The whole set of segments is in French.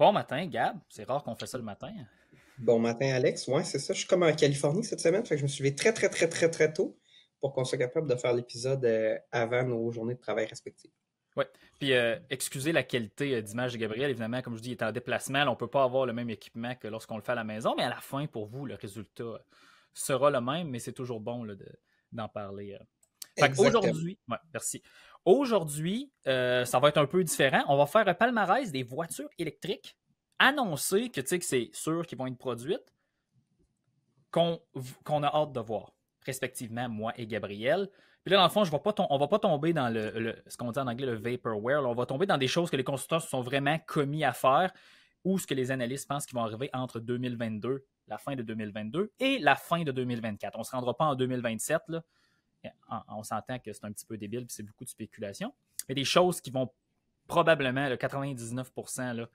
Bon matin, Gab. C'est rare qu'on fait ça le matin. Bon matin, Alex. Ouais, c'est ça. Je suis comme en Californie cette semaine. Fait que je me suis levé très, très, très, très, très tôt pour qu'on soit capable de faire l'épisode euh, avant nos journées de travail respectives. Oui. Puis, euh, excusez la qualité euh, d'image de Gabriel. Évidemment, comme je dis, il est en déplacement. on ne peut pas avoir le même équipement que lorsqu'on le fait à la maison. Mais à la fin, pour vous, le résultat sera le même. Mais c'est toujours bon d'en parler. Aujourd'hui, ouais, merci. Aujourd'hui, euh, ça va être un peu différent. On va faire un palmarès des voitures électriques annoncées, que, que c'est sûr qu'ils vont être produites, qu'on a hâte de voir, respectivement, moi et Gabriel. Puis là, dans le fond, je on ne va pas tomber dans le, ce qu'on dit en anglais le vaporware. on va tomber dans des choses que les constructeurs se sont vraiment commis à faire ou ce que les analystes pensent qu'ils vont arriver entre 2022, la fin de 2022 et la fin de 2024. On ne se rendra pas en 2027, là, on s'entend que c'est un petit peu débile, puis c'est beaucoup de spéculation. Mais des choses qui vont probablement, le 99%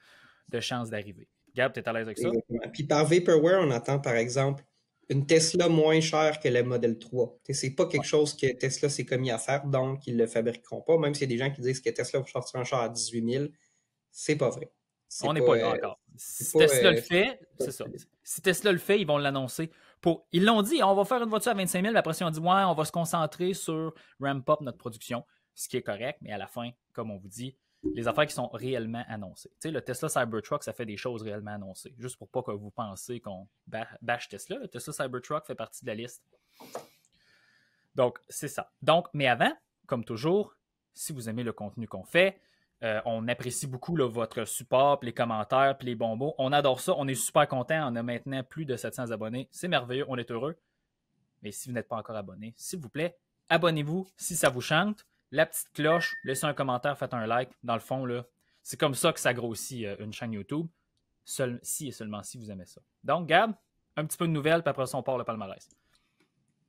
de chances d'arriver. Gab, tu es à l'aise avec ça? Puis par Vaporware, on entend par exemple une Tesla moins chère que la Model 3. C'est pas quelque chose que Tesla s'est commis à faire, donc ils le fabriqueront pas. Même s'il y a des gens qui disent que Tesla va sortir un char à 18 000, c'est pas vrai. on n'est pas, encore. Euh, si Tesla le euh, fait, c'est ça. Si Tesla le fait, ils vont l'annoncer ils l'ont dit, on va faire une voiture à 25 000, mais après, ils ont dit, ouais, on va se concentrer sur ramp up notre production, ce qui est correct, mais à la fin, comme on vous dit, les affaires qui sont réellement annoncées. Tu sais, le Tesla Cybertruck, ça fait des choses réellement annoncées, juste pour pas que vous pensiez qu'on bâche Tesla. Le Tesla Cybertruck fait partie de la liste. Donc, c'est ça. Donc, mais avant, comme toujours, si vous aimez le contenu qu'on fait, euh, on apprécie beaucoup votre support, les commentaires, les bons On adore ça. On est super content. On a maintenant plus de 700 abonnés. C'est merveilleux. On est heureux. Mais si vous n'êtes pas encore abonné, s'il vous plaît, abonnez-vous si ça vous chante. La petite cloche, laissez un commentaire, faites un like. Dans le fond, là, c'est comme ça que ça grossit euh, une chaîne YouTube. si et seulement si vous aimez ça. Donc, Gab, un petit peu de nouvelles, puis après ça, on part le palmarès.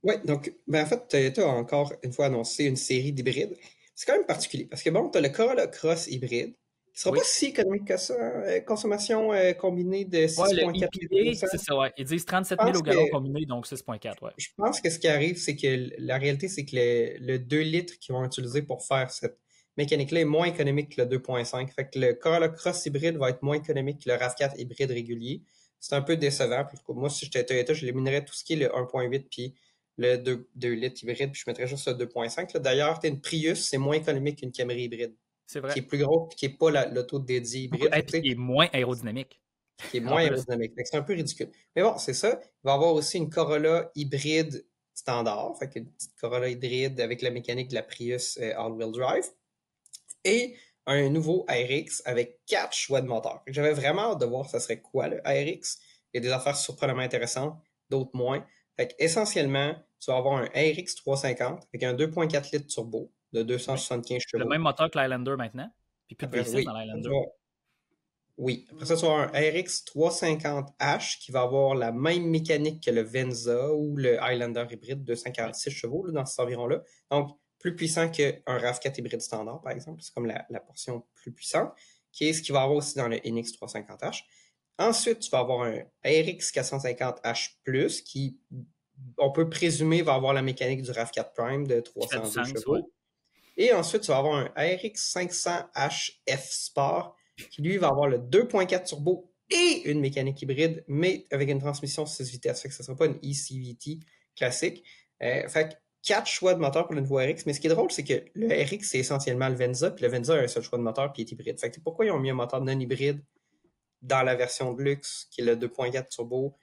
Oui, donc, mais ben, en fait, tu as encore une fois annoncé une série d'hybrides c'est quand même particulier parce que bon, tu as le Corolla Cross hybride qui sera pas si économique que ça. Euh, consommation euh, combinée de 6,4 C'est Ils disent 37 000 au galon combiné, donc 6,4. Ouais. Je pense que ce qui arrive, c'est que la réalité, c'est que le, 2 litres qu'ils vont utiliser pour faire cette mécanique-là est moins économique que le 2.5. Fait que le Corolla Cross hybride va être moins économique que le RAV4 hybride régulier. C'est un peu décevant. Moi, si j'étais Toyota, je l'éliminerais tout ce qui est le 1.8 puis le 2, litres hybride, puis je mettrais juste le 2.5. D'ailleurs, une Prius, c'est moins économique qu'une Camry hybride. C'est vrai. Qui est plus grosse, qui n'est pas l'auto la, dédiée hybride. Et qui est moins aérodynamique. Qui est moins aérodynamique. C'est un peu ridicule. Mais bon, c'est ça. Il va y avoir aussi une Corolla hybride standard, fait une petite Corolla hybride avec la mécanique de la Prius euh, all-wheel drive. Et un nouveau RX avec quatre choix de moteur. J'avais vraiment hâte de voir ce serait quoi le RX. Il y a des affaires surprenamment intéressantes, d'autres moins. Fait essentiellement, tu vas avoir un RX 350 avec un 2.4 litres turbo de 275 chevaux. Le même moteur que l'Islander maintenant, puis plus de oui, dans l'Islander. Oui. Après ça, tu vas un RX 350H qui va avoir la même mécanique que le Venza ou le Highlander hybride, 246 chevaux dans cet environ-là. Donc, plus puissant qu'un RAV4 hybride standard, par exemple. C'est comme la, la, portion plus puissante, qui est ce qu'il va avoir aussi dans le NX 350H. Ensuite, tu vas avoir un RX 450H+, qui on peut présumer va avoir la mécanique du RAV4 Prime de 302 chevaux. Et ensuite, tu vas avoir un RX 500HF Sport qui, lui, va avoir le 2.4 turbo et une mécanique hybride, mais avec une transmission 6 vitesses. Fait que ce ne sera pas une ECVT classique. Euh, fait quatre choix de moteur pour le nouveau RX. Mais ce qui est drôle, c'est que le RX, c'est essentiellement le Venza, puis le Venza a un seul choix de moteur, qui est hybride. pourquoi ils ont mis un moteur non hybride dans la version de luxe, qui est le 2.4 turbo,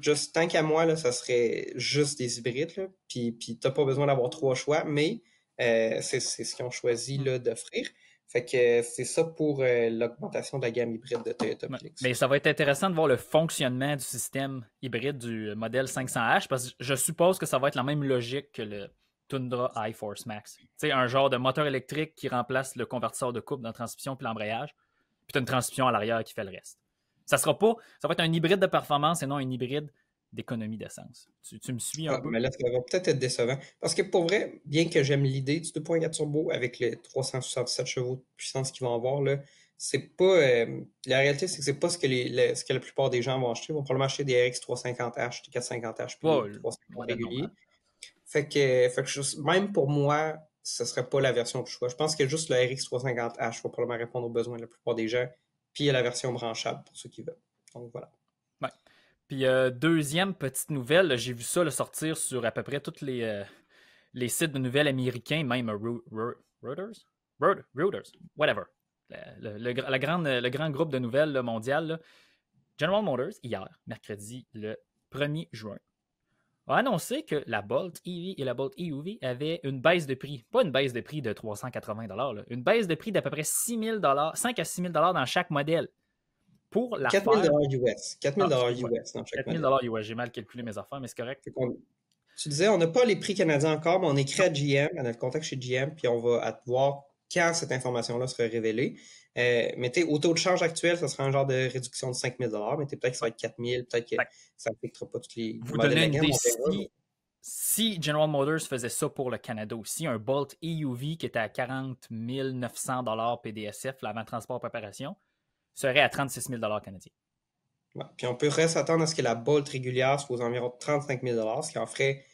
juste tant qu'à moi, là, ça serait juste des hybrides. puis, puis n'as pas besoin d'avoir trois choix, mais euh, c'est ce qu'ils ont choisi d'offrir. Fait que c'est ça pour euh, l'augmentation de la gamme hybride de Toyota automatique Mais ça va être intéressant de voir le fonctionnement du système hybride du euh, modèle 500H parce que je suppose que ça va être la même logique que le Tundra iForce Max. C'est un genre de moteur électrique qui remplace le convertisseur de couple dans la transmission puis l'embrayage. Puis tu as une transmission à l'arrière qui fait le reste. Ça Ça va être un hybride de performance et non un hybride d'économie d'essence. Tu, me suis un ah, peu? Mais là, ça va peut-être être décevant. Parce que pour vrai, bien que j'aime l'idée du 2.4 turbo avec les 367 chevaux de puissance qu'ils vont avoir, là, c'est pas. Euh, la réalité, c'est que c'est pas ce que, les, ce que la plupart des gens vont acheter. Ils vont probablement acheter des RX 350H, des 450H, puis oh, réguliers. Fait que, même pour moi, ce serait pas la version que je choix. Je pense que juste le RX 350H va probablement répondre aux besoins de la plupart des gens puis il y a la version branchable pour ceux qui veulent. Donc voilà. Ouais. Puis euh, deuxième petite nouvelle, j'ai vu ça le sortir sur à peu près tous les, euh, les sites de nouvelles américains, même euh, Reuters, Reuters, whatever. Le, la grande, le grand groupe de nouvelles mondial. General Motors, hier, mercredi le 1er juin, a annoncé que la Bolt EV et la Bolt EUV avaient une baisse de prix. Pas une baisse de prix de 380 une baisse de prix d'à peu près 6 000 5 à 6 000 dans chaque modèle. Pour la 4 000 US. 4 000 US dans chaque 4 000 US. J'ai mal calculé mes affaires, mais c'est correct. Tu disais, on n'a pas les prix canadiens encore, mais on écrit à GM, on a le contact chez GM, puis on va voir quand cette information-là sera révélée. Euh, mais au taux de charge actuel, ça sera un genre de réduction de 5 000 mais peut-être que ça va être 4 000, peut-être que ça ça n'affectera pas toutes les. Vous donnez une idée, si, General Motors faisait ça pour le Canada aussi, un Bolt EUV qui était à 40 900 PDSF, l'avant-transport préparation, serait à 36 000 canadiens. Puis on pourrait s'attendre à ce que la Bolt régulière soit aux environs de 35 000 ce qui en ferait,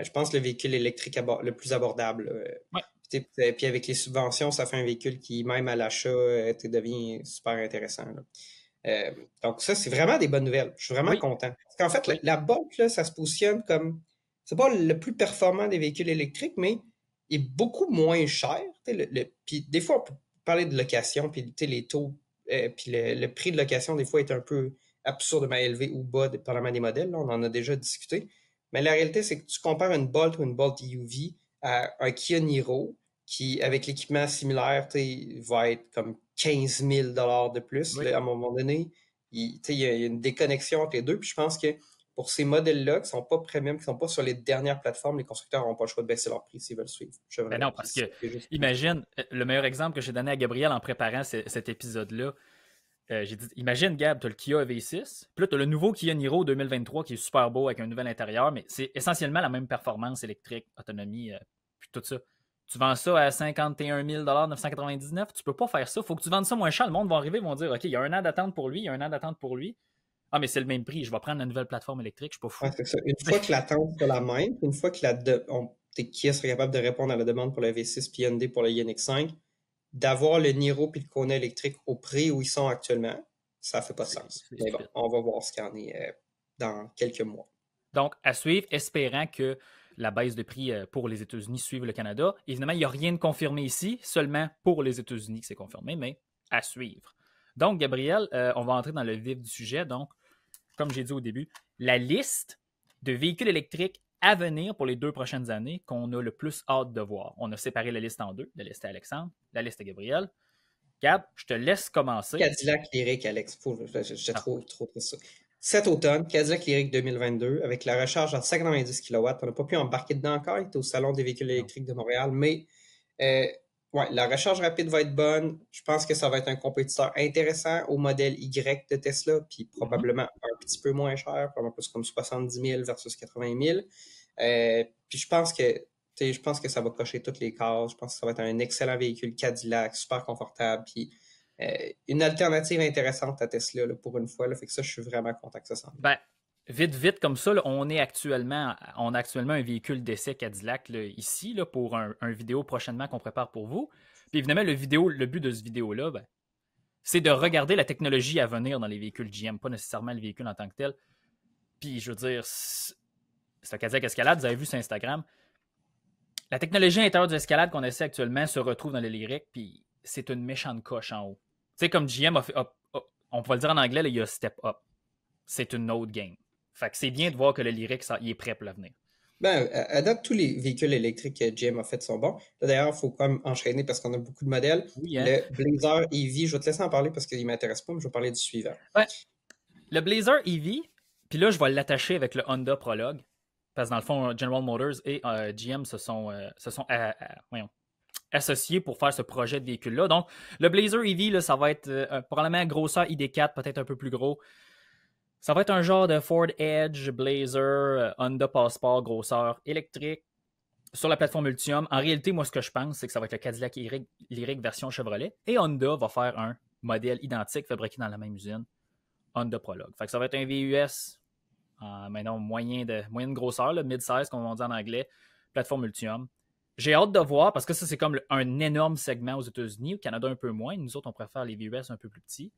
euh, je pense, le véhicule électrique le plus abordable. Euh, puis, avec les subventions, ça fait un véhicule qui, même à l'achat, euh, devient super intéressant. Euh, donc, ça, c'est vraiment des bonnes nouvelles. Je suis vraiment content. Parce qu'en fait, la, Bolt, ça se positionne comme. C'est pas le plus performant des véhicules électriques, mais il est beaucoup moins cher. puis des fois, on peut parler de location, puis les taux, euh, puis le, prix de location, des fois, est un peu absurdement élevé ou bas, dépendamment des modèles. on en a déjà discuté. Mais la réalité, c'est que tu compares une Bolt ou une Bolt EUV, à un Kia qui, avec l'équipement similaire, va être comme 15 000 de plus à un moment donné. Il, y a une déconnexion entre les deux. Puis je pense que pour ces modèles-là qui sont pas premium, qui sont pas sur les dernières plateformes, les constructeurs n'ont pas le choix de baisser leur prix s'ils veulent suivre. Ben parce que, imagine, euh, le meilleur exemple que j'ai donné à Gabriel en préparant cet épisode-là, euh, j'ai dit, imagine Gab, tu as le Kia v 6 puis là tu as le nouveau Kia Niro 2023 qui est super beau avec un nouvel intérieur, mais c'est essentiellement la même performance électrique, autonomie, euh, puis tout ça. Tu vends ça à 51 999, tu peux pas faire ça, faut que tu vendes ça moins cher. Le monde va arriver, ils vont dire, OK, il y a un an d'attente pour lui, il y a un an d'attente pour lui. Ah, mais c'est le même prix, je vais prendre la nouvelle plateforme électrique, je suis pas fou. Une fois que l'attente est la même, une fois que la capable de répondre à la demande pour le V6 puis Hyundai pour le inx 5, d'avoir le Niro et le Kona électrique au prix où ils sont actuellement, ça fait pas sens. on va voir ce qu'il en est euh, dans quelques mois. Donc, à suivre, espérant que la baisse de prix euh, pour les États-Unis suive le Canada. Évidemment, il n'y a rien de confirmé ici, seulement pour les États-Unis c'est confirmé, mais à suivre. Donc, Gabriel, euh, on va entrer dans le vif du sujet. Donc, comme j'ai dit au début, la liste de véhicules électriques à venir pour les deux prochaines années qu'on a le plus hâte de voir. On a séparé la liste en deux. La liste à Alexandre, la liste à Gabriel. Gab, je te laisse commencer. Cadillac lyrique, Alex. je, ah. trop trop ça. Cet automne, Cadillac Lyrique 2022, avec la recharge en 590 kW. On n'a pas pu embarquer dedans encore. Il était au Salon des véhicules électriques de Montréal, mais euh, Ouais, la recharge rapide va être bonne. Je pense que ça va être un compétiteur intéressant au modèle Y de Tesla, puis mhm. probablement un petit peu moins cher, probablement plus comme 70 000 versus 80 000. Euh, puis je pense que je pense que ça va cocher toutes les cases. Je pense que ça va être un excellent véhicule Cadillac, super confortable, puis euh, une alternative intéressante à Tesla pour une fois. Là, fait que ça, je suis vraiment content que ça s'en Vite, vite, comme ça, on, est actuellement, on a actuellement un véhicule d'essai Cadillac ici pour un, vidéo prochainement qu'on prépare pour vous. Puis évidemment, le, vidéo, le but de ce vidéo-là, ben, c'est de regarder la technologie à venir dans les véhicules GM, pas nécessairement le véhicule en tant que tel. Puis je veux dire, c'est un Cadillac Escalade, vous avez vu sur Instagram. La technologie à de l'Escalade qu'on essaie actuellement se retrouve dans les Lyric, puis c'est une méchante coche en haut. Tu sais, comme GM a fait, on pourrait le dire en anglais, il y a step up. C'est une autre game fait que c'est bien de voir que le Lyric, il est prêt pour l'avenir. Ben, à date, tous les véhicules électriques que GM a fait sont bons. D'ailleurs, il faut quand même enchaîner parce qu'on a beaucoup de modèles. Hein. Le Blazer EV, je vais te laisser en parler parce qu'il ne m'intéresse pas, mais je vais parler du suivant. Ouais. Le Blazer EV, puis là, je vais l'attacher avec le Honda Prologue. Parce que dans le fond, General Motors et euh, GM se sont, euh, sont euh, associés pour faire ce projet de véhicule-là. Donc, le Blazer EV, là, ça va être probablement grosseur ID4, peut-être un peu plus gros. Ça va être un genre de Ford Edge, Blazer, euh, Honda Passport, grosseur électrique sur la plateforme Ultium. En réalité, moi, ce que je pense, c'est que ça va être le Cadillac Lyric version Chevrolet. Et Honda va faire un modèle identique fabriqué dans la même usine, Honda Prologue. Fait ça va être un VUS, euh, maintenant moyen de, moyenne grosseur, mid-size, comme on dit en anglais, plateforme Ultium. J'ai hâte de voir, parce que ça, c'est comme un énorme segment aux États-Unis, au Canada un peu moins. Nous autres, on préfère les VUS un peu plus petits.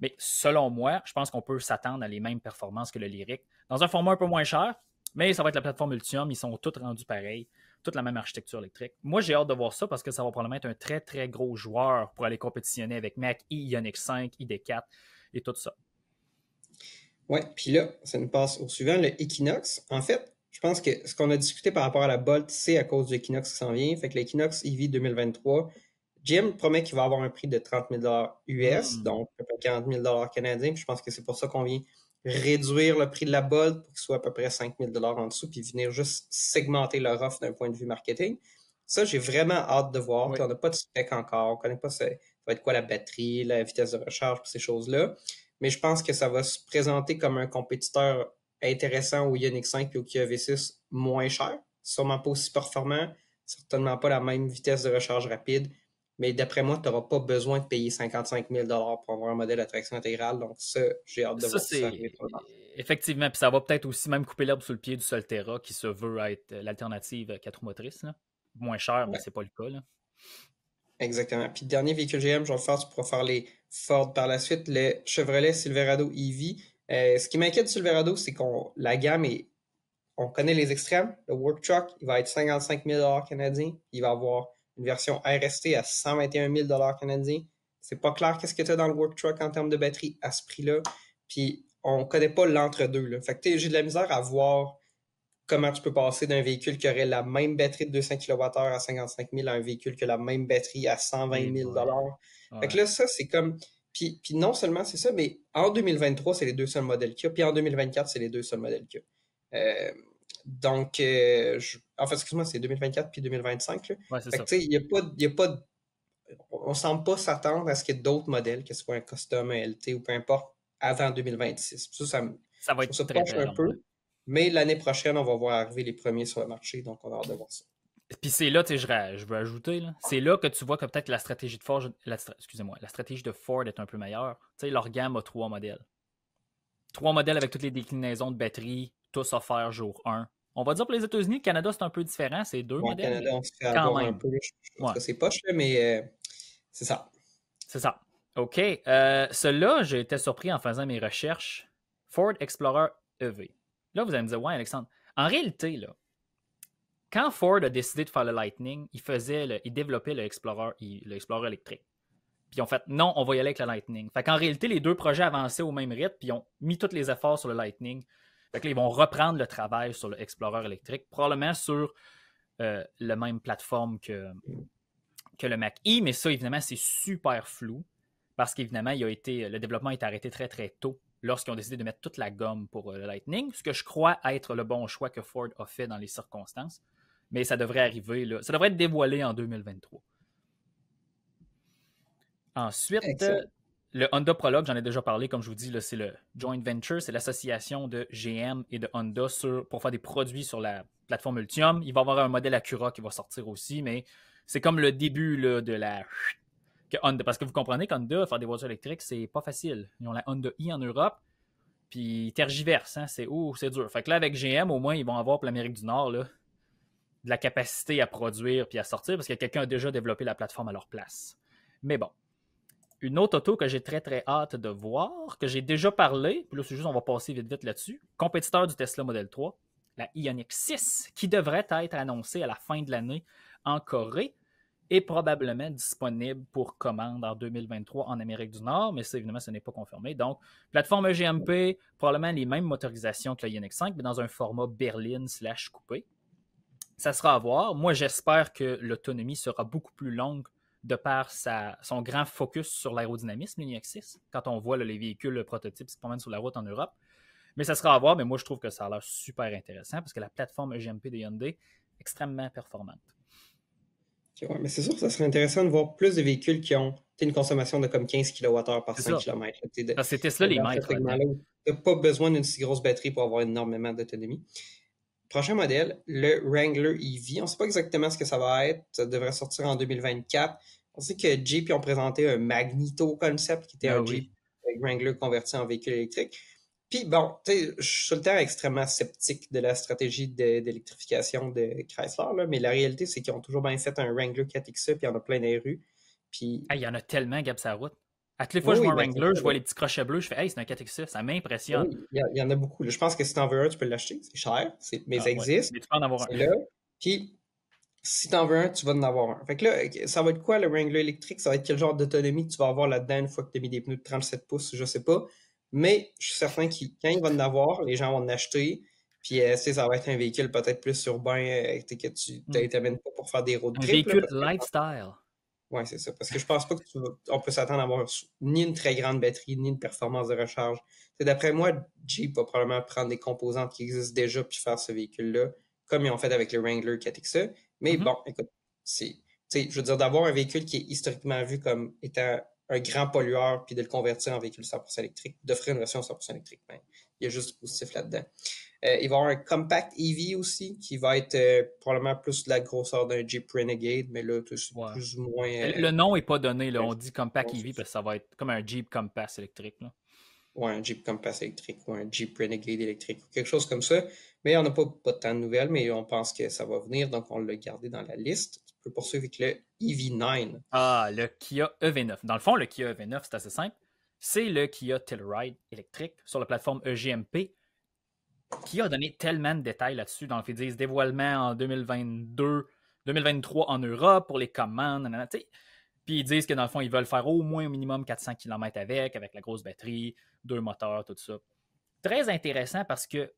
Mais selon moi, je pense qu'on peut s'attendre à les mêmes performances que le Lyric. Dans un format un peu moins cher, mais ça va être la plateforme Ultium. Ils sont tous rendus pareils, toute la même architecture électrique. Moi, j'ai hâte de voir ça parce que ça va probablement être un très, très gros joueur pour aller compétitionner avec Mac i, Ioniq 5, ID4 et tout ça. Oui, puis là, ça nous passe au suivant, le Equinox. En fait, je pense que ce qu'on a discuté par rapport à la Bolt, c'est à cause du Equinox qui s'en vient. Fait que l'Equinox EV 2023 Jim promet qu'il va avoir un prix de 30 000 US, donc à peu près 40 000 canadiens. je pense que c'est pour ça qu'on vient réduire le prix de la bolt pour qu'il soit à peu près 5 000 en dessous, puis venir juste segmenter leur offre d'un point de vue marketing. Ça, j'ai vraiment hâte de voir. On n'a pas de spec encore. On ne connaît pas ce, ça va être quoi la batterie, la vitesse de recharge, ces choses-là. Mais je pense que ça va se présenter comme un compétiteur intéressant au Ioniq 5 et au Kia V6 moins cher, sûrement pas aussi performant, certainement pas la même vitesse de recharge rapide, mais d'après moi, tu n'auras pas besoin de payer 55 000 pour avoir un modèle à traction intégrale. Donc, ça, j'ai hâte de ça, voir ça. Effectivement, puis ça va peut-être aussi même couper l'herbe sous le pied du Solterra qui se veut être l'alternative 4 roues motrices. Là. Moins cher, mais ce c'est pas le cas. Là. Exactement. Puis dernier véhicule GM, je vais le faire, tu pourras faire les Ford par la suite, le Chevrolet Silverado EV. Euh, ce qui m'inquiète du Silverado, c'est qu'on la gamme est. On connaît les extrêmes. Le Work Truck, il va être 55 000 canadiens. Il va avoir une version RST à 121 000 canadiens. C'est pas clair qu'est-ce que tu as dans le work truck en termes de batterie à ce prix-là. Puis on connaît pas l'entre-deux. Fait que j'ai de la misère à voir comment tu peux passer d'un véhicule qui aurait la même batterie de 200 kWh à 55 000 à un véhicule qui a la même batterie à 120 000 Fait que là, ça, c'est comme... Puis, puis, non seulement c'est ça, mais en 2023, c'est les deux seuls modèles qu'il y a, puis en 2024, c'est les deux seuls modèles qu'il y a. Euh, donc, euh, je... fait, excuse-moi, c'est 2024 puis 2025. Ouais, fait a pas, y a pas, on ne semble pas s'attendre à ce qu'il y ait d'autres modèles, que ce soit un custom, un LT ou peu importe, avant 2026. Ça, ça, va être un peu. Mais l'année prochaine, on va voir arriver les premiers sur le marché, donc on a hâte de voir ça. Puis c'est là, tu sais, je, veux ajouter, c'est là que tu vois que peut-être la stratégie de Ford, moi la stratégie de Ford est un peu meilleure. Tu sais, leur gamme a trois modèles. Trois modèles avec toutes les déclinaisons de batterie, tous offerts jour 1. On va dire pour les États-Unis, le Canada, c'est un peu différent. C'est deux modèles. Canada, on se fait avoir un peu. C'est poche, mais euh, c'est ça. C'est ça. OK. Euh, celui j'ai été surpris en faisant mes recherches. Ford Explorer EV. Là, vous allez me dire, ouais, Alexandre. En réalité, là, quand Ford a décidé de faire le Lightning, il faisait il développait le Explorer, le Explorer électrique. Puis ils ont fait non, on va y aller avec le Lightning. Fait qu'en réalité, les deux projets avançaient au même rythme, puis ils ont mis tous les efforts sur le Lightning. Donc, ils vont reprendre le travail sur l'explorer électrique, probablement sur euh, la même plateforme que, que le Mac E, mais ça, évidemment, c'est super flou parce qu'évidemment, il a été, le développement est arrêté très, très tôt lorsqu'ils ont décidé de mettre toute la gomme pour euh, le Lightning, ce que je crois être le bon choix que Ford a fait dans les circonstances. Mais ça devrait arriver, ça devrait être dévoilé en 2023. Ensuite, le Honda Prologue, j'en ai déjà parlé, comme je vous dis, c'est le joint venture, c'est l'association de GM et de Honda pour faire des produits sur la plateforme Ultium. Il va y avoir un modèle Acura qui va sortir aussi, mais c'est comme le début de la que Honda, parce que vous comprenez qu'Honda, faire des voitures électriques, c'est pas facile. Ils ont la Honda i e en Europe, puis tergiverse, hein, c'est ouh, c'est dur. Fait que là, avec GM, au moins, ils vont avoir pour l'Amérique du Nord de la capacité à produire puis à sortir, parce que quelqu'un a déjà développé la plateforme à leur place. Mais bon, une autre auto que j'ai très très hâte de voir, que j'ai déjà parlé, puis là c'est juste on va passer vite vite là-dessus, compétiteur du Tesla Model 3, la Ioniq 6, qui devrait être annoncée à la fin de l'année en Corée et probablement disponible pour commande en 2023 en Amérique du Nord, mais ça, évidemment, ce n'est pas confirmé. Donc, plateforme EGMP, probablement les mêmes motorisations que la Ioniq 5, mais dans un format berline slash coupé. Ça sera à voir. Moi, j'espère que l'autonomie sera beaucoup plus longue de par son grand focus sur l'aérodynamisme, l'Uniac 6, quand on voit les véhicules prototypes qui se promènent sur la route en Europe. Mais ça sera à voir, mais moi je trouve que ça a l'air super intéressant parce que la plateforme EGMP de Hyundai est extrêmement performante. ouais, mais c'est sûr que ça serait intéressant de voir plus de véhicules qui ont une consommation de comme 15 kWh par 5 km. C'était ça, les maîtres. Tu n'as pas besoin d'une si grosse batterie pour avoir énormément d'autonomie. Prochain modèle, le Wrangler EV. On ne sait pas exactement ce que ça va être. Ça devrait sortir en 2024. On sait que Jeep ont présenté un Magneto concept qui était ah un Jeep Wrangler converti en véhicule électrique. Puis bon, je suis le terrain extrêmement sceptique de la stratégie d'électrification de, Chrysler, mais la réalité, c'est qu'ils ont toujours bien fait un Wrangler 4XE, e, puis il y en a plein les rues. Ah, il y en a tellement, Gab, la route. À toutes les fois que je vois un Wrangler, ben, je vois les petits crochets bleus, je fais Hey, c'est un catexus." ça m'impressionne. il y, en a beaucoup. Je pense que si tu en veux un, tu peux l'acheter. C'est cher, mais ah, ça existe. Mais tu peux en avoir un. Puis, si tu en veux un, tu vas en avoir un. Fait que là, ça va être quoi le Wrangler électrique Ça va être quel genre d'autonomie tu vas avoir là-dedans une fois que tu as mis des pneus de 37 pouces, je sais pas. Mais je suis certain que quand il va en avoir, les gens vont en acheter. Puis, euh, ça va être un véhicule peut-être plus urbain euh, que tu hmm. t'amènes pas pour faire des routes. Un véhicule lifestyle. Oui, c'est ça. Parce que je pense pas qu'on peut s'attendre à avoir ni une très grande batterie, ni une performance de recharge. D'après moi, Jeep va probablement prendre des composantes qui existent déjà puis faire ce véhicule-là, comme ils ont fait avec le Wrangler 4XE. Mais mm-hmm. bon, écoute, c'est. Je veux dire, d'avoir un véhicule qui est historiquement vu comme étant un grand pollueur puis de le convertir en véhicule 100% électrique, d'offrir une version 100% électrique. mais ben, il y a juste du positif là-dedans. Euh, il va y avoir un compact EV aussi qui va être euh, probablement plus de la grosseur d'un Jeep Renegade, mais là, plus, plus ou moins. le euh, nom n'est pas donné, là, on dit compact EV parce que ça va être comme un Jeep Compass électrique. Là. Ouais, un Jeep Compass électrique ou un Jeep Renegade électrique ou quelque chose comme ça. Mais on n'a pas, pas tant de nouvelles, mais on pense que ça va venir, donc on l'a gardé dans la liste je peux poursuivre avec le EV9. Ah, le Kia EV9. Dans le fond, le Kia EV9, c'est assez simple. C'est le Kia Telluride électrique sur la plateforme EGMP qui a donné tellement de détails là-dessus. Dans le fait, dévoilement en 2022, 2023 en Europe pour les commandes. puis ils disent que dans le fond, ils veulent faire au moins au minimum 400 km avec, avec la grosse batterie, deux moteurs, tout ça. Très intéressant parce que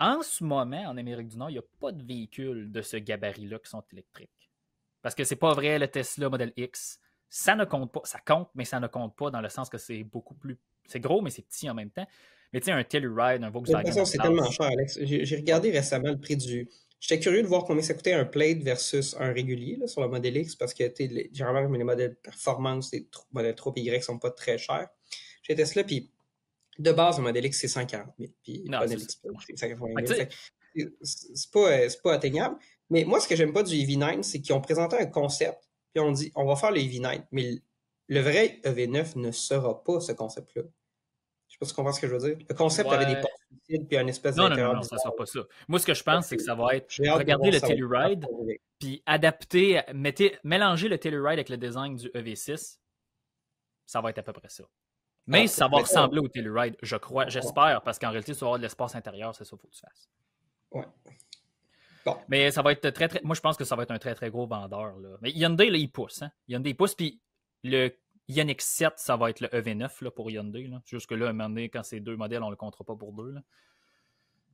en ce moment, en Amérique du Nord, il n'y a pas de véhicules de ce gabarit-là qui sont électriques. Parce que c'est pas vrai le Tesla modèle X. Ça ne compte pas, ça compte, mais ça ne compte pas dans le sens que c'est beaucoup plus. C'est gros, mais c'est petit en même temps. Mais tu sais, un Telluride, un Volkswagen. c'est tellement cher, Alex. J'ai regardé récemment le prix du. J'étais curieux de voir combien ça coûtait un plate versus un régulier sur le modèle X, parce que les, généralement, les modèles performance, les modèles 3 y sont pas très chers. J'ai Tesla, puis de base, le modèle X, c'est 140 000, puis le X, c'est C'est pas euh, atteignable. Mais moi, ce que j'aime pas du EV9, c'est qu'ils ont présenté un concept, puis on dit on va faire le EV9, mais le vrai EV9 ne sera pas ce concept-là. Je sais pas si tu comprends ce que je veux dire. Le concept avait des portes suicides puis un espèce de. non, non, non ça sera pas ça. Moi, ce que je pense, c'est que ça va être regarder le Telluride, ah, puis adapter, mélanger le Telluride avec le design du EV6. Ça va être à peu près ça. Mais ah, ça va ressembler au Telluride, je crois, j'espère, parce qu'en réalité, tu vas avoir de l'espace intérieur, c'est ça qu'il faut que tu fasses. Ouais. Mais ça va être très, très. Moi, je pense que ça va être un très, très gros vendeur. Là. Mais Hyundai, là, il pousse. Hein? Hyundai, il pousse. Puis le Ioniq 7, ça va être le EV9 là, pour Hyundai. Jusque-là, à un moment donné, quand c'est deux modèles, on ne le comptera pas pour deux.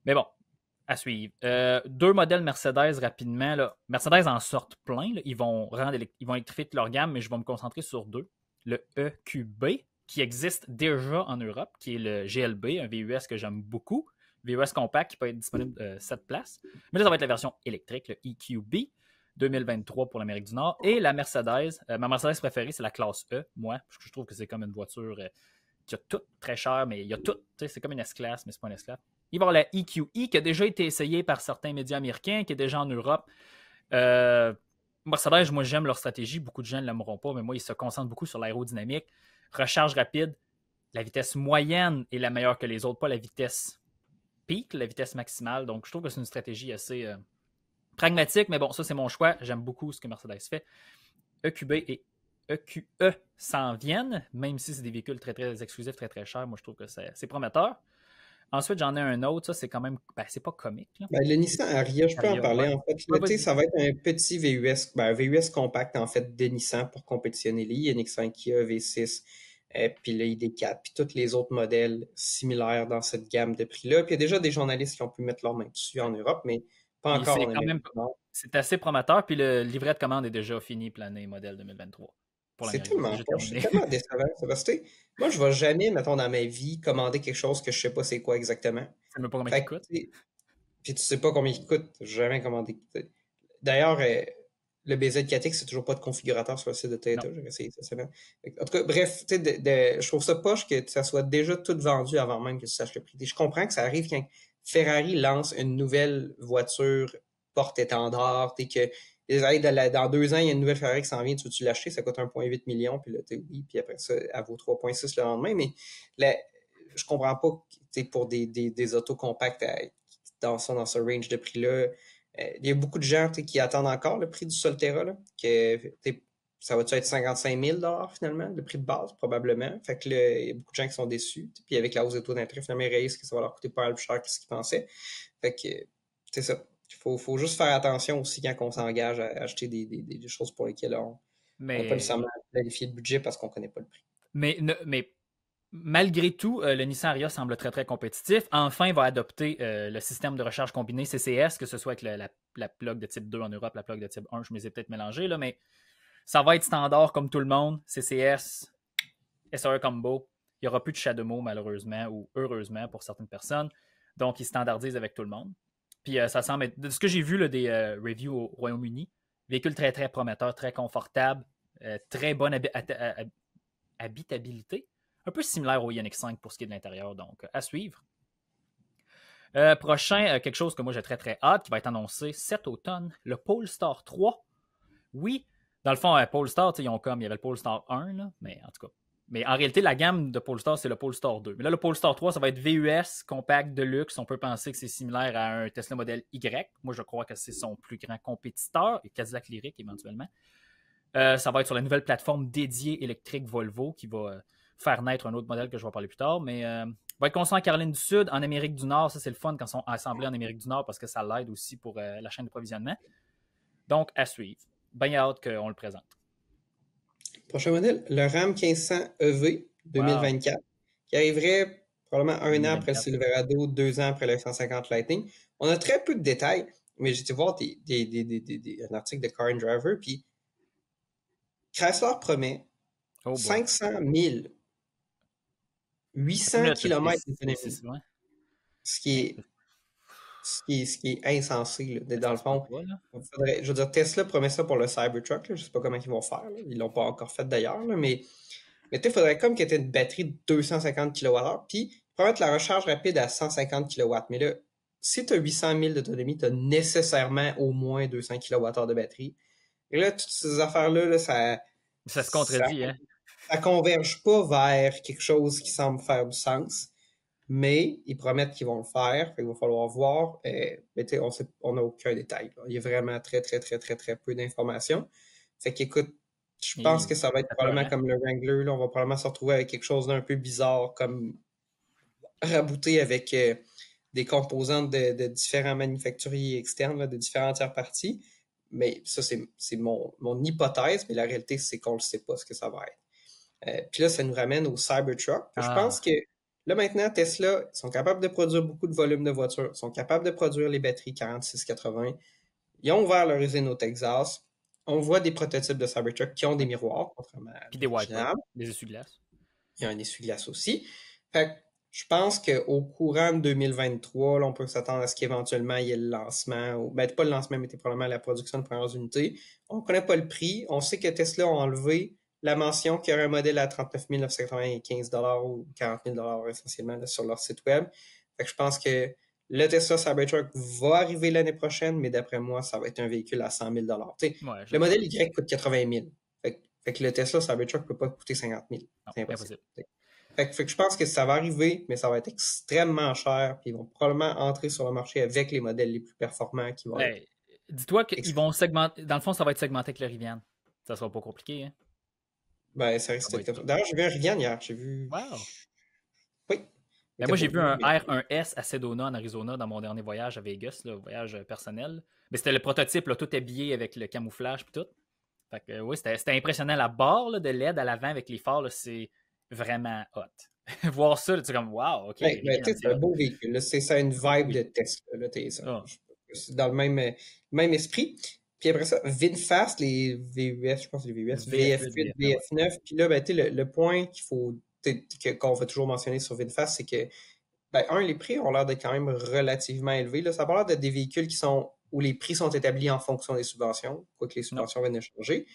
Mais bon, à suivre. Euh, deux modèles Mercedes rapidement. Là. Mercedes en sortent plein. Ils, vont rendre ils vont électrifier leur gamme, mais je vais me concentrer sur deux. Le EQB, qui existe déjà en Europe, qui est le GLB, un VUS que j'aime beaucoup. VUS Compact qui peut être disponible euh, 7 places. Mais là, ça va être la version électrique, le EQB 2023 pour l'Amérique du Nord. Et la Mercedes, euh, ma Mercedes préférée, c'est la classe E, moi, parce je trouve que c'est comme une voiture euh, qui a tout très cher, mais il y a tout. C'est comme une s class mais c'est pas une s class Il va y avoir la EQE e qui a déjà été essayée par certains médias américains, qui est déjà en Europe. Euh, Mercedes, moi, j'aime leur stratégie. Beaucoup de gens ne l'aimeront pas, mais moi, ils se concentrent beaucoup sur l'aérodynamique. Recharge rapide, la vitesse moyenne est la meilleure que les autres, pas la vitesse la vitesse maximale. Donc, je trouve que c'est une stratégie assez euh, pragmatique, mais bon, ça, c'est mon choix. J'aime beaucoup ce que Mercedes fait. EQB et EQE e s'en viennent, même si c'est des véhicules très, très exclusifs, très, très chers. Moi, je trouve que c'est prometteur. Ensuite, j'en ai un autre, ça c'est quand même, ben, c'est pas comique. Ben, le Nissan Aria, je peux en parler en fait. ça va être un petit VUS, ben, VUS compact en fait de Nissan pour compétitionner les INX5, V6, et euh, puis le 4 puis tous les autres modèles similaires dans cette gamme de prix-là. Puis il y a déjà des journalistes qui ont pu mettre leur main dessus en Europe, mais pas encore C'est assez prometteur, puis le livret de commande est déjà fini plané, modèle 2023. C'est tellement, tellement décevant. moi, je ne vais jamais, mettons, dans ma vie, commander quelque chose que je ne sais pas c'est quoi exactement. Ça ne pas combien il Puis tu ne sais pas combien il coûte. jamais commander. D'ailleurs, euh, le bz c'est toujours pas de configurateur sur le site de tête. En tout cas, bref, de, je trouve ça poche que ça soit déjà tout vendu avant même que tu saches le prix. Je comprends que ça arrive quand Ferrari lance une nouvelle voiture porte-étendard et que dans deux ans, il y a une nouvelle Ferrari qui s'en vient, tu veux-tu l'acheter? Ça coûte 1,8 million, puis là, oui, puis après ça, elle vaut 3,6 le lendemain. Mais là, je comprends pas, tu pour des, des, autos compactes dans, dans ce range de prix-là, euh, il y a beaucoup de gens qui attendent encore le prix du Solterra, là, ça va-tu être 55 000 finalement, le prix de base, probablement. Fait que il y a beaucoup de gens qui sont déçus. Puis avec la hausse des taux d'intérêt, finalement, ils réalisent que ça va leur coûter pas mal plus cher que ce qu'ils pensaient. Fait que c'est ça. Il faut, juste faire attention aussi quand on s'engage à acheter des, choses pour lesquelles on n'a pas nécessairement vérifier le budget parce qu'on connaît pas le prix. mais Malgré tout, euh, le Nissan Ariya semble très très compétitif. Enfin, il va adopter euh, le système de recharge combiné CCS, que ce soit avec la, plug de type 2 en Europe, la plug de type 1, je me les ai peut-être mélangés, là, mais ça va être standard comme tout le monde. CCS, SAE Combo. Il n'y aura plus de mots malheureusement, ou heureusement pour certaines personnes. Donc, il standardisent avec tout le monde. Puis euh, ça semble être. De ce que j'ai vu des reviews au Royaume-Uni, véhicule très très prometteur, très confortable, très bonne habitabilité un peu similaire au Yannick 5 pour ce qui est de l'intérieur. Donc, à suivre. Euh, prochain, euh, quelque chose que moi j'ai très très hâte, qui va être annoncé cet automne, le Polestar 3. Oui, dans le fond, euh, Polestar, ils ont comme, il y avait le Polestar 1, mais en tout cas. Mais en réalité, la gamme de Polestar, c'est le Polestar 2. Mais là, le Polestar 3, ça va être VUS, compact, de luxe. On peut penser que c'est similaire à un Tesla modèle Y. Moi, je crois que c'est son plus grand compétiteur, et Cadillac Lyric éventuellement. Euh, ça va être sur la nouvelle plateforme dédiée électrique Volvo qui va faire naître un autre modèle que je vais parler plus tard. Mais euh, va être construit en Caroline du Sud, en Amérique du Nord. Ça, c'est le fun quand ils sont assemblés en Amérique du Nord parce que ça l'aide aussi pour euh, la chaîne de provisionnement. Donc, à suivre. Bien hâte qu'on le présente. Prochain modèle, le RAM 1500 EV 2024, qui arriverait probablement un an après le Silverado, deux ans après le 150 Lightning. On a très peu de détails, mais j'ai été voir un article de Car and Driver, puis Chrysler promet 500 000 800 km d'autonomie. Ce qui est ce qui, est, insensé. dans le fond, je veux dire, Tesla promet ça pour le Cybertruck. je ne sais pas comment ils vont faire. ils ne l'ont pas encore fait d'ailleurs. Mais, mais il faudrait comme qu'il y ait une batterie de 250 kWh. Puis, promettre la recharge rapide à 150 kW. Mais là, si tu as 800 000 d'autonomie, tu as nécessairement au moins 200 kWh de batterie. Et là, toutes ces affaires-là, ça. Ça se contredit, hein? ça converge pas vers quelque chose qui semble faire du sens, mais ils promettent qu'ils vont le faire. il va falloir voir. Et, euh, mais on n'a aucun détail. Il y a vraiment très, très, très, très, très peu d'informations. Fait qu'écoute, je pense que ça va être probablement comme le Wrangler. On va probablement se retrouver avec quelque chose d'un peu bizarre, comme rabouté avec euh, des composantes de, différents manufacturiers externes, de différentes parties. Mais ça, c'est mon, mon hypothèse, mais la réalité, c'est qu'on ne sait pas ce que ça va être. Euh, puis là, ça nous ramène au Cybertruck. Je ah. pense que là maintenant, Tesla ils sont capables de produire beaucoup de volume de voitures, ils sont capables de produire les batteries 4680. Ils ont ouvert leur usine au Texas. On voit des prototypes de Cybertruck qui ont des miroirs, contrairement à. Puis des wipes, essuie-glaces. Il y a un essuie-glace aussi. je pense qu'au courant de 2023, on peut s'attendre à ce qu'éventuellement il y ait le lancement, ou ben, pas le lancement, mais probablement la production de premières unités. On ne connaît pas le prix. On sait que Tesla a enlevé la mention qu'il y aurait un modèle à 39 995 ou 40 000 essentiellement sur leur site web. Fait que je pense que le Tesla Cybertruck va arriver l'année prochaine, mais d'après moi, ça va être un véhicule à 100 000 Le modèle Y coûte 80 000. Fait, que, le Tesla Cybertruck ne peut pas coûter 50 000. C'est impossible. je pense que ça va arriver, mais ça va être extrêmement cher. Puis ils vont probablement entrer sur le marché avec les modèles les plus performants qui vont. Dis-toi qu'ils vont segmenter. Dans le fond, ça va être segmenté avec le Rivian. Ça sera pas compliqué. Hein? Ben, ça risque ah, bah, D'ailleurs, j'ai vu un Rivian hier. J'ai vu. Wow! Oui. Ben, moi, j'ai vu un R1S à Sedona, en Arizona, dans mon dernier voyage à Vegas, le voyage euh, personnel. Mais c'était le prototype, tout habillé avec le camouflage et tout. Fait que, oui, c'était impressionnant. La barre de LED à l'avant avec les phares, c'est vraiment hot. Voir ça, tu es comme, wow, ok. mais ben, c'est un beau véhicule. C'est ça, une vibe de Tesla. Ah. C'est Dans le même, même esprit. Puis après ça, VinFast, les VUS, je pense que les VUS, VF8, VF9. Puis là, ben, le, le point qu'il faut qu'on veut toujours mentionner sur VinFast, c'est que ben, un, les prix ont l'air d'être quand même relativement élevés. Là, ça parle l'air d'être des véhicules qui sont où les prix sont établis en fonction des subventions, quoique les subventions viennent de changer.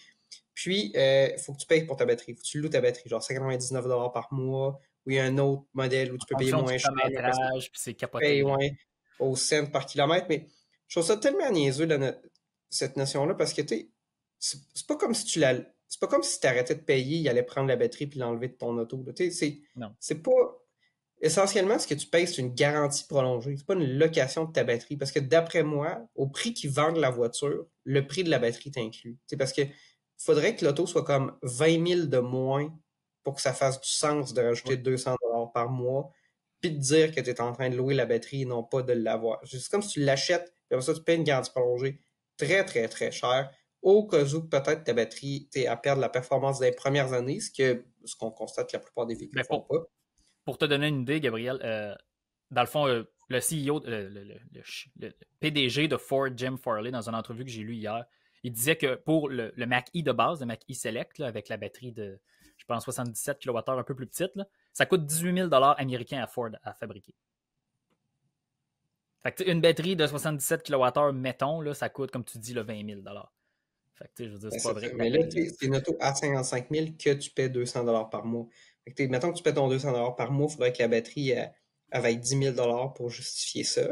Puis, il euh, faut que tu payes pour ta batterie. Faut que tu loues ta batterie, genre 99 par mois. Ou il y a un autre modèle où tu peux payer moins cher. puis c'est capoté. au cent par kilomètre. Mais je trouve ça tellement niaiseux. Là, notre cette notion-là parce que, tu sais, c'est pas comme si tu l'as pas comme si tu arrêtais de payer, il allait prendre la batterie puis l'enlever de ton auto. C'est pas. Essentiellement, ce que tu payes, c'est une garantie prolongée. C'est pas une location de ta batterie. Parce que d'après moi, au prix qu'ils vendent la voiture, le prix de la batterie t'inclut. Parce que faudrait que l'auto soit comme 20 000 de moins pour que ça fasse du sens de rajouter 200 dollars par mois, puis de dire que tu es en train de louer la batterie et non pas de l'avoir. C'est comme si tu l'achètes, puis après ça, tu payes une garantie prolongée très, très, très cher au cas où peut-être ta batterie es à perdre la performance des premières années, ce que ce qu'on constate que la plupart des véhicules ne ben, font pas. Pour te donner une idée, Gabriel, euh, dans le fond, euh, le CEO, euh, le, PDG de Ford, Jim Farley, dans une entrevue que j'ai lue hier, il disait que pour le, Mac-E de base, le Mac-E Select, avec la batterie de, je pense, 77 kWh un peu plus petite, ça coûte 18 000 américains à Ford à fabriquer une batterie de 77 kWh, mettons, là, ça coûte, comme tu dis, le 20 000 Fait que, je veux dire, c'est ben, pas vrai. Mais là, c'est une auto à 55 000 que tu paies 200 par mois. Fait mettons que tu paies ton 200 par mois, il faudrait que la batterie euh, elle, 10 000 pour justifier ça.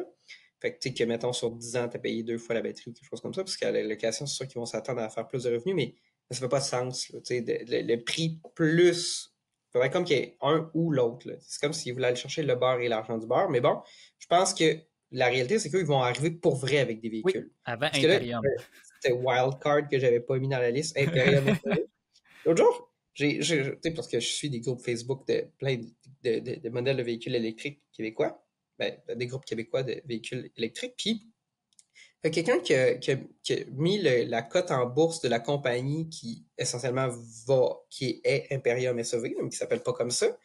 Fait que, mettons, sur 10 ans, tu as payé deux fois la batterie ou quelque chose comme ça, parce qu'à la location, c'est sûr qu'ils vont s'attendre à faire plus de revenus, mais ça ne fait pas de sens. le, prix plus. Il faudrait comme qu'il y ait un ou l'autre. C'est comme s'ils voulaient aller chercher le beurre et l'argent du beurre. Mais bon, je pense que la réalité, c'est qu'ils vont arriver pour vrai avec des véhicules. avant Imperium. Euh, c'était Wildcard que j'avais pas mis dans la liste. Imperium. L'autre jour, parce que je suis des groupes Facebook de plein de, modèles de véhicules électriques québécois, ben, des groupes québécois de véhicules électriques, puis quelqu'un qui, a, mis la cote en bourse de la compagnie qui essentiellement va, qui est Imperium SOV, mais qui s'appelle pas comme ça,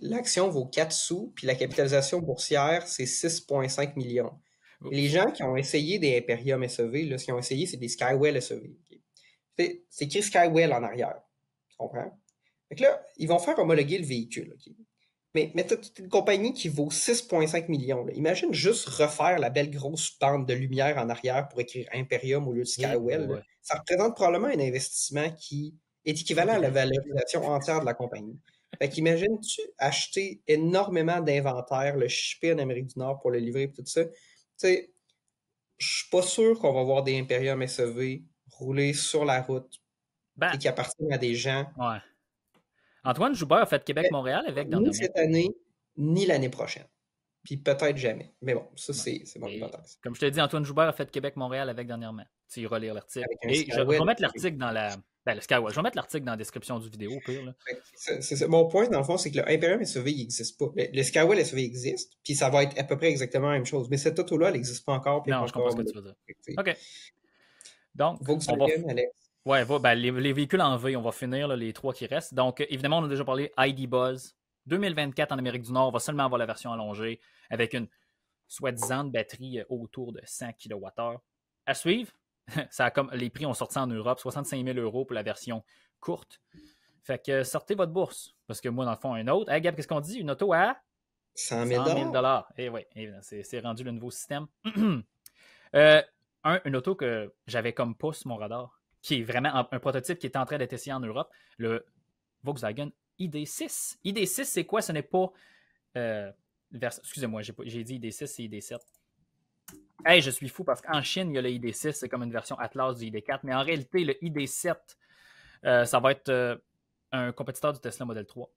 l'action vaut 4 sous, puis la capitalisation boursière, c'est 6,5 millions. Les gens qui ont essayé des Imperium SEV, là, ce qu'ils ont essayé, c'est des Skywell SEV. C'est écrit Skywell en arrière. Tu comprends? Donc là, ils vont faire homologuer le véhicule. Mais, tu as une compagnie qui vaut 6,5 millions. Imagine juste refaire la belle grosse bande de lumière en arrière pour écrire Imperium au lieu de Skywell. Ça représente probablement un investissement qui est équivalent à la valorisation entière de la compagnie. Fait qu'imagines-tu acheter énormément d'inventaire, le shipper en Amérique du Nord pour le livrer et tout ça. Tu sais, je suis pas sûr qu'on va voir des Imperium SEV rouler sur la route ben. et qui appartiennent à des gens. Ouais. Antoine Joubert a fait Québec-Montréal ben, avec dans Ni cette année, ni l'année prochaine. Puis peut-être jamais. Mais bon, ça, c'est mon hypothèse. Comme je te dit, Antoine Joubert a fait Québec-Montréal avec dernièrement. Tu iras lire l'article. Et je vais remettre l'article dans la, ben, le Je vais mettre l'article dans la description du vidéo, pire. Ben, mon point, dans le fond, c'est que Imperium SUV, n'existe pas. Le, le SUV existe, puis ça va être à peu près exactement la même chose. Mais cette auto-là, elle n'existe pas encore. Non, je comprends ce que tu veux dire. OK. Donc, on va... Ben, les, véhicules en V, on va finir les trois qui restent. Donc, évidemment, on a déjà parlé ID Buzz. 2024 en Amérique du Nord, on va seulement avoir la version allongée avec une soi-disant batterie autour de 100 kWh. À suivre, ça comme, les prix ont sorti en Europe, 65 000 euros pour la version courte. Fait que sortez votre bourse, parce que moi, dans le fond, un autre. Hey, Gab, qu'est-ce qu'on dit? Une auto à 100 000 Et eh oui, eh c'est rendu le nouveau système. Euh, un, une auto que j'avais comme pouce mon radar, qui est vraiment un, prototype qui est en train d'être essayé en Europe, le Volkswagen ID6. ID6, c'est quoi? Ce n'est pas. Euh, excusez-moi, j'ai dit ID6, c'est ID7 je suis fou parce qu'en Chine, il y a le ID6, c'est comme une version Atlas du ID4, mais en réalité, le ID7, euh, ça va être euh, un compétiteur du Tesla Model 3.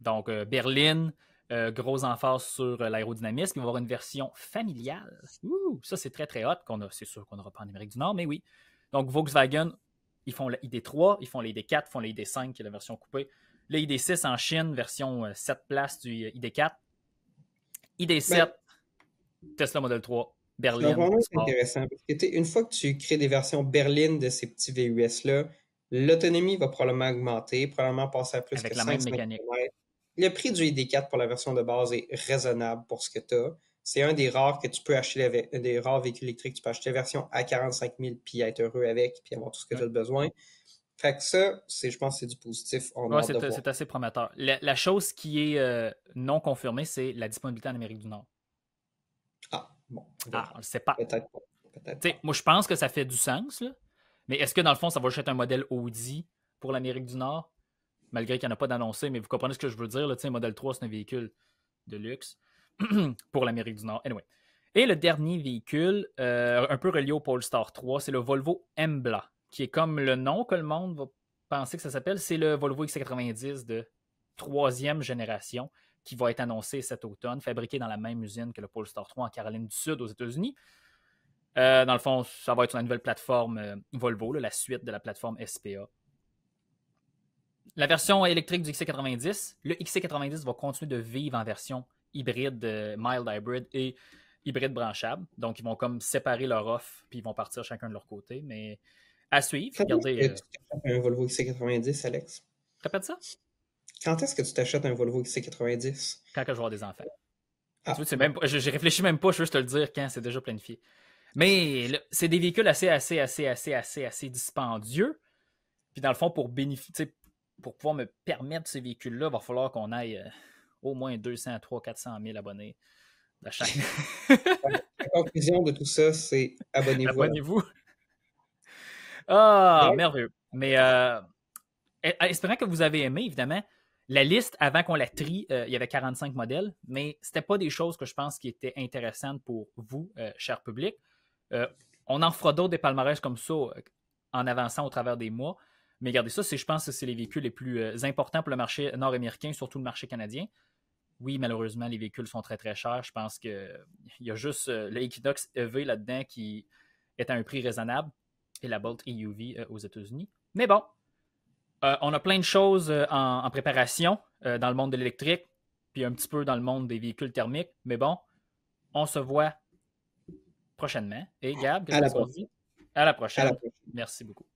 Donc, euh, Berlin, berline, gros emphase sur l'aérodynamisme. Il va y avoir une version familiale. Ouh, ça, c'est très, très hot. c'est sûr qu'on n'aura pas en Amérique du Nord, mais oui. Donc, Volkswagen, ils font le ID3, ils font le ID4, ils font le ID5, qui est la version coupée. Le ID6 en Chine, version 7 places du ID4. ID7, ben Tesla Model 3, Berlin. C'est intéressant. Parce que, une fois que tu crées des versions berline de ces petits VUS-là, l'autonomie va probablement augmenter, probablement passer à plus Avec la même mécanique. Le prix du ID4 pour la version de base est raisonnable pour ce que tu as. C'est un des rares que tu peux acheter, des rares véhicules électriques que tu peux acheter la version à 45 000 puis être heureux avec puis avoir tout ce que tu as besoin. Fait que ça, je pense que c'est du positif. c'est assez prometteur. La, chose qui est euh, non confirmée, c'est la disponibilité en Amérique du Nord. Ah. Bon, ah, on ne sait pas. Peut-être moi, je pense que ça fait du sens, mais est-ce que dans le fond, ça va acheter un modèle Audi pour l'Amérique du Nord, malgré qu'il n'y en a pas d'annoncé, mais vous comprenez ce que je veux dire, Le modèle 3, c'est un véhicule de luxe pour l'Amérique du Nord. Anyway. Et le dernier véhicule, euh, un peu relié au Polestar 3, c'est le Volvo M-Bla, qui est comme le nom que le monde va penser que ça s'appelle, c'est le Volvo x 90 de troisième génération, qui va être annoncé cet automne, fabriqué dans la même usine que le Polestar 3 en Caroline du Sud aux États-Unis. Euh, dans le fond, ça va être sur la nouvelle plateforme euh, Volvo, la suite de la plateforme SPA. La version électrique du XC90, le XC90 va continuer de vivre en version hybride, euh, mild hybrid et hybride branchable. Donc, ils vont comme séparer leur offre, puis ils vont partir chacun de leur côté. Mais à suivre, regardez. un Volvo XC90, Alex. Répète ça? Quand est-ce que tu t'achètes un Volvo XC90? Quand que je vais des enfants. Ah. même, je, je, réfléchis même pas, je veux juste te le dire quand c'est déjà planifié. Mais c'est des véhicules assez, assez, assez, assez, assez, assez dispendieux. Puis dans le fond, pour bénéficier, pour pouvoir me permettre ces véhicules-là, il va falloir qu'on aille euh, au moins 200, 300, 400 000 abonnés de la chaîne. la conclusion de tout ça, c'est abonnez-vous. Abonnez-vous. Ah, merveilleux. Mais euh, eh, eh, espérant que vous avez aimé, évidemment. La liste, avant qu'on la trie, euh, il y avait 45 modèles, mais ce n'était pas des choses que je pense qui étaient intéressantes pour vous, euh, cher public. Euh, on en fera d'autres des palmarès comme ça en avançant au travers des mois. Mais regardez ça, je pense que c'est les véhicules les plus importants pour le marché nord-américain, surtout le marché canadien. Oui, malheureusement, les véhicules sont très très chers. Je pense qu'il y a juste le Equinox EV là-dedans qui est à un prix raisonnable et la Bolt e EUV aux États-Unis. Mais bon, euh, on a plein de choses euh, en, préparation euh, dans le monde de l'électrique, puis un petit peu dans le monde des véhicules thermiques. Mais bon, on se voit prochainement. Et Gab, À la prochaine. Merci beaucoup.